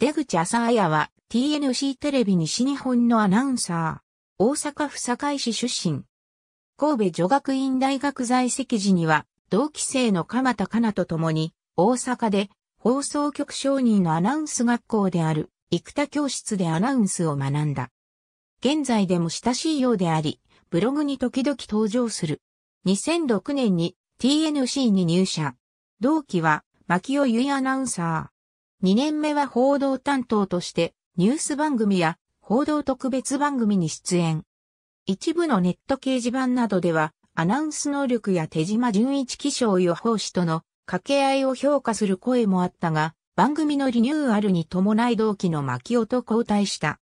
出口朝彩は TNC テレビ西日本のアナウンサー。大阪府堺市出身。神戸女学院大学在籍時には同期生の鎌田香奈と共に大阪で放送局承認のアナウンス学校である生田教室でアナウンスを学んだ。現在でも親しいようであり、ブログに時々登場する。2006年に TNC に入社。同期は牧尾結アナウンサー。2年目は報道担当としてニュース番組や報道特別番組に出演。一部のネット掲示板などではアナウンス能力や手島純一気象予報士との掛け合いを評価する声もあったが、番組のリニューアルに伴い同期の牧尾と交代した。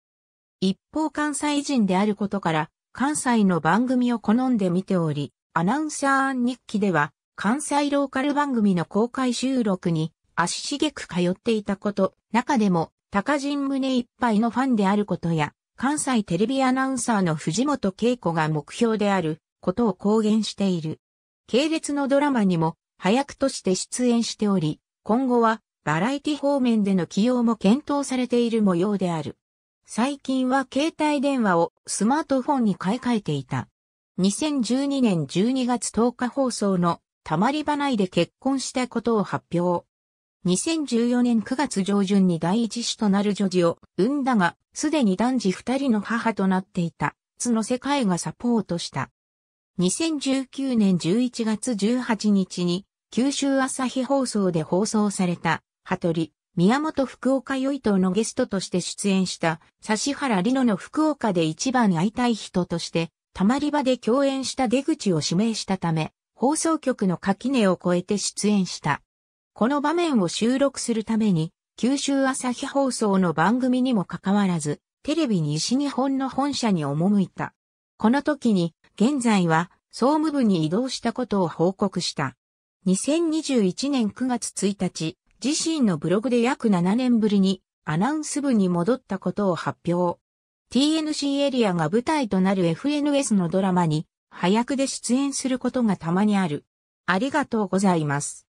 一方関西人であることから、関西の番組を好んで見ており、アナウンサー日記では、関西ローカル番組の公開収録に足しげく通っていたこと、中でも、高人胸いっぱいのファンであることや、関西テレビアナウンサーの藤本恵子が目標であることを公言している。系列のドラマにも、早くとして出演しており、今後はバラエティ方面での起用も検討されている模様である。最近は携帯電話をスマートフォンに買い替えていた。2012年12月10日放送のたまり場内で結婚したことを発表。2014年9月上旬に第一子となる女児を産んだが、すでに男児二人の母となっていた、津の世界がサポートした。2019年11月18日に、九州朝日放送で放送された、羽鳥、宮本福岡与伊藤のゲストとして出演した、指原里乃の福岡で一番会いたい人として、たまり場で共演した出口を指名したため、放送局の垣根を越えて出演した。この場面を収録するために、九州朝日放送の番組にもかかわらず、テレビ西日本の本社に赴いた。この時に、現在は総務部に移動したことを報告した。2021年9月1日、自身のブログで約7年ぶりにアナウンス部に戻ったことを発表。TNC エリアが舞台となる FNS のドラマに、早くで出演することがたまにある。ありがとうございます。